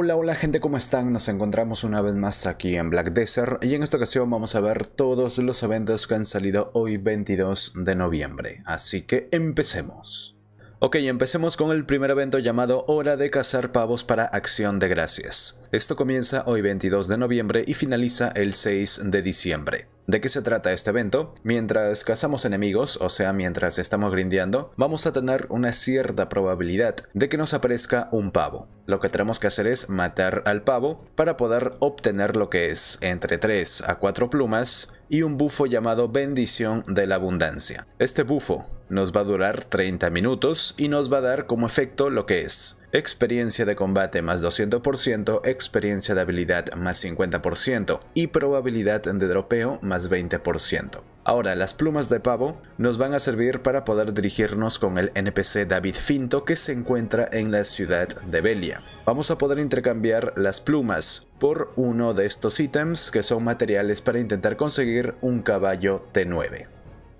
Hola, hola gente, ¿cómo están? Nos encontramos una vez más aquí en Black Desert y en esta ocasión vamos a ver todos los eventos que han salido hoy 22 de noviembre, así que empecemos. Ok, empecemos con el primer evento llamado Hora de cazar pavos para Acción de Gracias. Esto comienza hoy 22 de noviembre y finaliza el 6 de diciembre. ¿De qué se trata este evento? Mientras cazamos enemigos, o sea, mientras estamos grindeando, vamos a tener una cierta probabilidad de que nos aparezca un pavo. Lo que tenemos que hacer es matar al pavo para poder obtener lo que es entre 3 a 4 plumas y un bufo llamado Bendición de la Abundancia. Este bufo nos va a durar 30 minutos y nos va a dar como efecto lo que es experiencia de combate más 200%, experiencia de habilidad más 50% y probabilidad de dropeo más 20%. Ahora, las plumas de pavo nos van a servir para poder dirigirnos con el NPC David Finto que se encuentra en la ciudad de Belia. Vamos a poder intercambiar las plumas por uno de estos ítems que son materiales para intentar conseguir un caballo T9.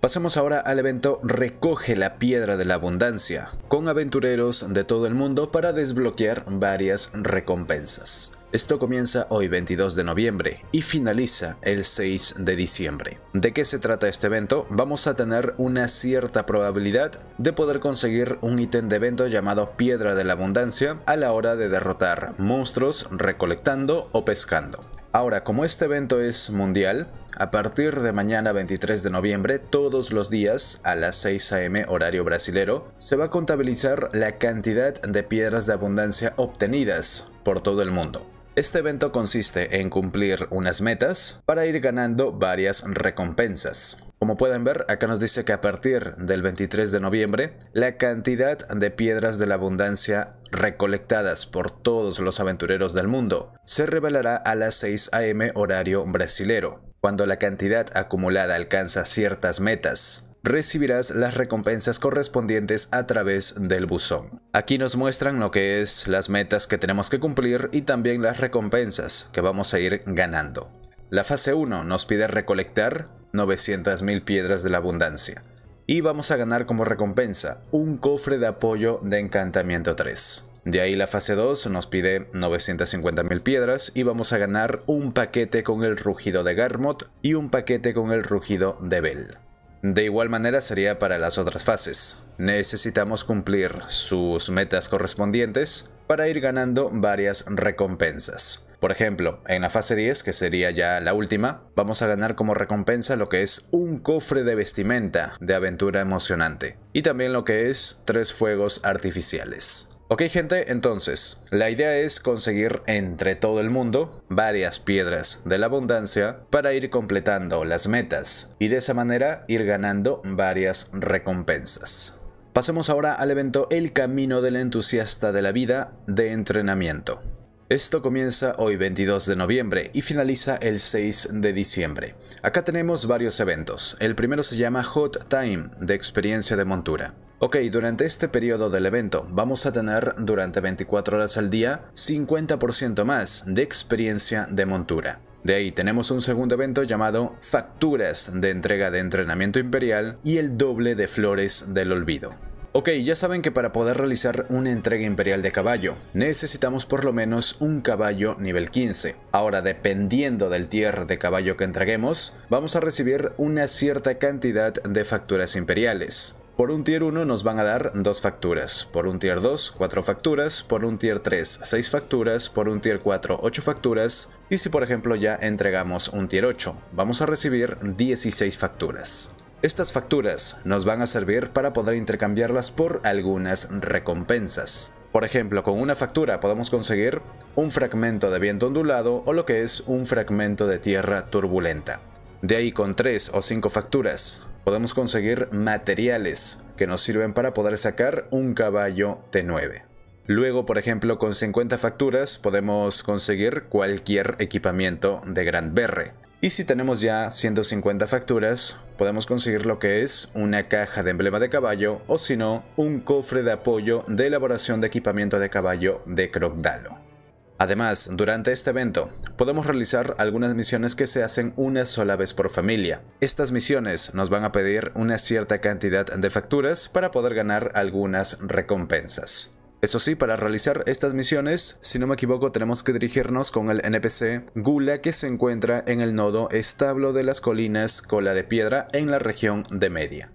Pasamos ahora al evento Recoge la Piedra de la Abundancia, con aventureros de todo el mundo para desbloquear varias recompensas. Esto comienza hoy 22 de noviembre y finaliza el 6 de diciembre. ¿De qué se trata este evento? Vamos a tener una cierta probabilidad de poder conseguir un ítem de evento llamado Piedra de la Abundancia a la hora de derrotar monstruos recolectando o pescando. Ahora, como este evento es mundial, a partir de mañana 23 de noviembre, todos los días a las 6 am horario brasilero, se va a contabilizar la cantidad de piedras de abundancia obtenidas por todo el mundo. Este evento consiste en cumplir unas metas para ir ganando varias recompensas. Como pueden ver, acá nos dice que a partir del 23 de noviembre, la cantidad de piedras de la abundancia recolectadas por todos los aventureros del mundo se revelará a las 6 am horario brasilero. Cuando la cantidad acumulada alcanza ciertas metas, recibirás las recompensas correspondientes a través del buzón. Aquí nos muestran lo que es las metas que tenemos que cumplir y también las recompensas que vamos a ir ganando. La fase 1 nos pide recolectar 900.000 piedras de la abundancia y vamos a ganar como recompensa un cofre de apoyo de encantamiento 3. De ahí la fase 2 nos pide 950.000 piedras y vamos a ganar un paquete con el rugido de Garmot y un paquete con el rugido de Bell. De igual manera sería para las otras fases. Necesitamos cumplir sus metas correspondientes para ir ganando varias recompensas. Por ejemplo, en la fase 10, que sería ya la última, vamos a ganar como recompensa lo que es un cofre de vestimenta de aventura emocionante y también lo que es tres fuegos artificiales. Ok gente, entonces, la idea es conseguir entre todo el mundo varias piedras de la abundancia para ir completando las metas y de esa manera ir ganando varias recompensas. Pasemos ahora al evento El Camino del Entusiasta de la Vida de Entrenamiento. Esto comienza hoy 22 de noviembre y finaliza el 6 de diciembre. Acá tenemos varios eventos. El primero se llama Hot Time, de experiencia de montura. Ok, durante este periodo del evento vamos a tener durante 24 horas al día 50% más de experiencia de montura. De ahí tenemos un segundo evento llamado Facturas de entrega de entrenamiento imperial y el doble de flores del olvido. Ok, ya saben que para poder realizar una entrega imperial de caballo, necesitamos por lo menos un caballo nivel 15. Ahora, dependiendo del tier de caballo que entreguemos, vamos a recibir una cierta cantidad de facturas imperiales. Por un tier 1 nos van a dar 2 facturas, por un tier 2 4 facturas, por un tier 3 6 facturas, por un tier 4 8 facturas y si por ejemplo ya entregamos un tier 8 vamos a recibir 16 facturas. Estas facturas nos van a servir para poder intercambiarlas por algunas recompensas. Por ejemplo, con una factura podemos conseguir un fragmento de viento ondulado o lo que es un fragmento de tierra turbulenta. De ahí con 3 o 5 facturas podemos conseguir materiales que nos sirven para poder sacar un caballo T9. Luego, por ejemplo, con 50 facturas podemos conseguir cualquier equipamiento de Gran Berre. Y si tenemos ya 150 facturas, podemos conseguir lo que es una caja de emblema de caballo o si no, un cofre de apoyo de elaboración de equipamiento de caballo de Crocdalo. Además, durante este evento, podemos realizar algunas misiones que se hacen una sola vez por familia. Estas misiones nos van a pedir una cierta cantidad de facturas para poder ganar algunas recompensas. Eso sí, para realizar estas misiones, si no me equivoco, tenemos que dirigirnos con el NPC Gula que se encuentra en el nodo Establo de las Colinas Cola de Piedra en la región de Media.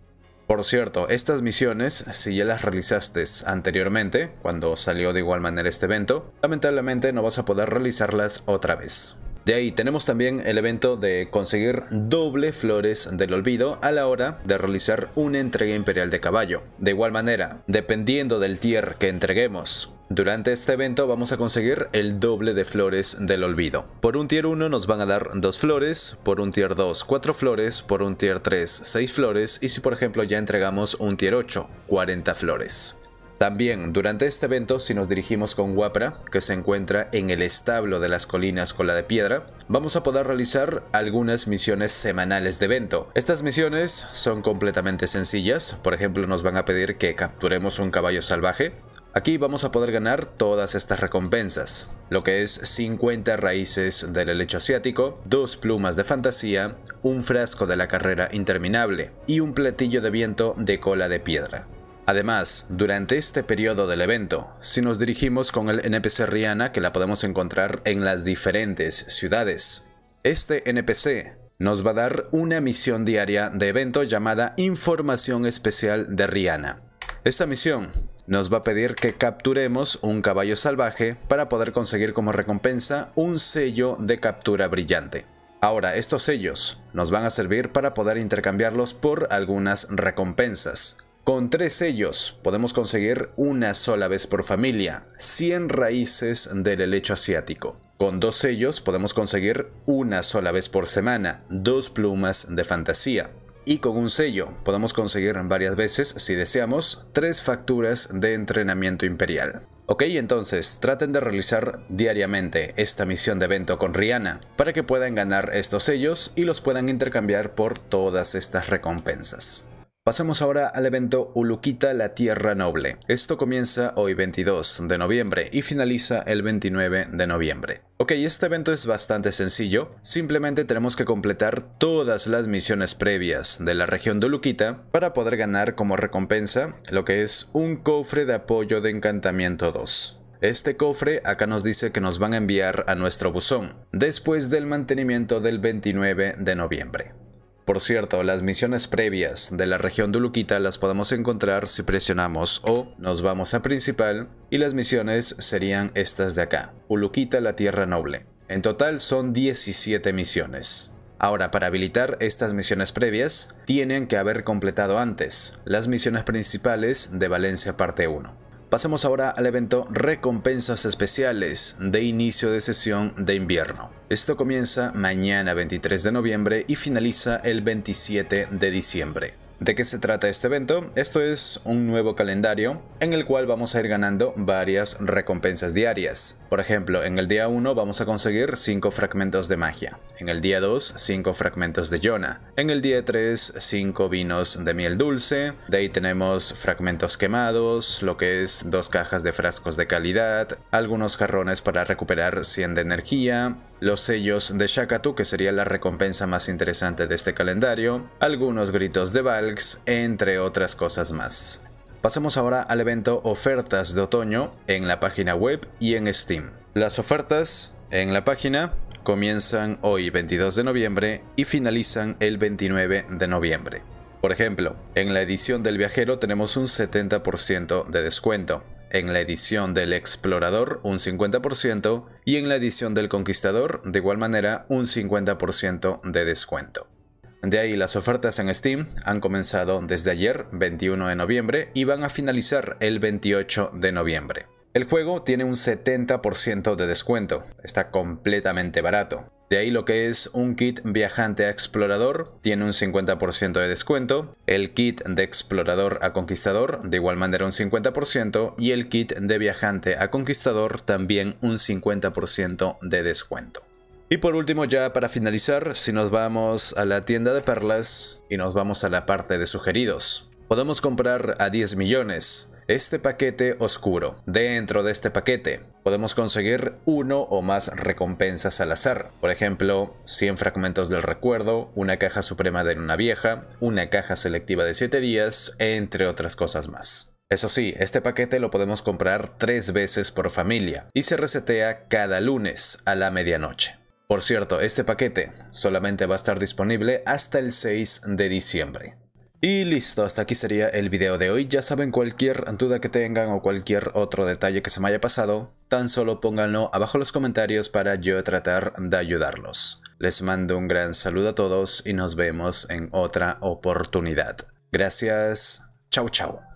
Por cierto, estas misiones, si ya las realizaste anteriormente, cuando salió de igual manera este evento, lamentablemente no vas a poder realizarlas otra vez. De ahí tenemos también el evento de conseguir doble flores del olvido a la hora de realizar una entrega imperial de caballo. De igual manera, dependiendo del tier que entreguemos, durante este evento vamos a conseguir el doble de flores del olvido. Por un tier 1 nos van a dar 2 flores, por un tier 2 4 flores, por un tier 3 6 flores y si por ejemplo ya entregamos un tier 8, 40 flores. También, durante este evento, si nos dirigimos con Wapra, que se encuentra en el establo de las colinas Cola de Piedra, vamos a poder realizar algunas misiones semanales de evento. Estas misiones son completamente sencillas, por ejemplo nos van a pedir que capturemos un caballo salvaje, Aquí vamos a poder ganar todas estas recompensas, lo que es 50 raíces del helecho asiático, dos plumas de fantasía, un frasco de la carrera interminable y un platillo de viento de cola de piedra. Además, durante este periodo del evento, si nos dirigimos con el NPC Rihanna que la podemos encontrar en las diferentes ciudades, este NPC nos va a dar una misión diaria de evento llamada Información Especial de Rihanna. Esta misión nos va a pedir que capturemos un caballo salvaje para poder conseguir como recompensa un sello de captura brillante. Ahora, estos sellos nos van a servir para poder intercambiarlos por algunas recompensas, con tres sellos podemos conseguir una sola vez por familia 100 raíces del helecho asiático. Con dos sellos podemos conseguir una sola vez por semana dos plumas de fantasía. Y con un sello podemos conseguir varias veces, si deseamos, tres facturas de entrenamiento imperial. Ok, entonces traten de realizar diariamente esta misión de evento con Rihanna para que puedan ganar estos sellos y los puedan intercambiar por todas estas recompensas. Pasamos ahora al evento Uluquita la Tierra Noble. Esto comienza hoy 22 de noviembre y finaliza el 29 de noviembre. Ok, este evento es bastante sencillo, simplemente tenemos que completar todas las misiones previas de la región de Uluquita para poder ganar como recompensa lo que es un cofre de apoyo de encantamiento 2. Este cofre acá nos dice que nos van a enviar a nuestro buzón después del mantenimiento del 29 de noviembre. Por cierto, las misiones previas de la región de Luquita las podemos encontrar si presionamos O, nos vamos a principal, y las misiones serían estas de acá, Uluquita la Tierra Noble. En total son 17 misiones. Ahora, para habilitar estas misiones previas, tienen que haber completado antes las misiones principales de Valencia Parte 1. Pasemos ahora al evento Recompensas Especiales de inicio de sesión de invierno. Esto comienza mañana 23 de noviembre y finaliza el 27 de diciembre. ¿De qué se trata este evento? Esto es un nuevo calendario en el cual vamos a ir ganando varias recompensas diarias. Por ejemplo, en el día 1 vamos a conseguir 5 fragmentos de magia, en el día 2 5 fragmentos de Yona, en el día 3 5 vinos de miel dulce, de ahí tenemos fragmentos quemados, lo que es dos cajas de frascos de calidad, algunos jarrones para recuperar 100 de energía, los sellos de Shakatu, que sería la recompensa más interesante de este calendario, algunos gritos de Valks, entre otras cosas más. Pasemos ahora al evento Ofertas de Otoño en la página web y en Steam. Las ofertas en la página comienzan hoy 22 de noviembre y finalizan el 29 de noviembre. Por ejemplo, en la edición del viajero tenemos un 70% de descuento en la edición del Explorador un 50% y en la edición del Conquistador de igual manera un 50% de descuento. De ahí las ofertas en Steam han comenzado desde ayer 21 de noviembre y van a finalizar el 28 de noviembre. El juego tiene un 70% de descuento, está completamente barato. De ahí lo que es un kit viajante a explorador, tiene un 50% de descuento. El kit de explorador a conquistador, de igual manera un 50%. Y el kit de viajante a conquistador, también un 50% de descuento. Y por último, ya para finalizar, si nos vamos a la tienda de perlas y nos vamos a la parte de sugeridos. Podemos comprar a 10 millones este paquete oscuro. Dentro de este paquete Podemos conseguir uno o más recompensas al azar, por ejemplo, 100 fragmentos del recuerdo, una caja suprema de una vieja, una caja selectiva de 7 días, entre otras cosas más. Eso sí, este paquete lo podemos comprar 3 veces por familia y se resetea cada lunes a la medianoche. Por cierto, este paquete solamente va a estar disponible hasta el 6 de diciembre. Y listo, hasta aquí sería el video de hoy. Ya saben, cualquier duda que tengan o cualquier otro detalle que se me haya pasado, tan solo pónganlo abajo en los comentarios para yo tratar de ayudarlos. Les mando un gran saludo a todos y nos vemos en otra oportunidad. Gracias. Chao, chao.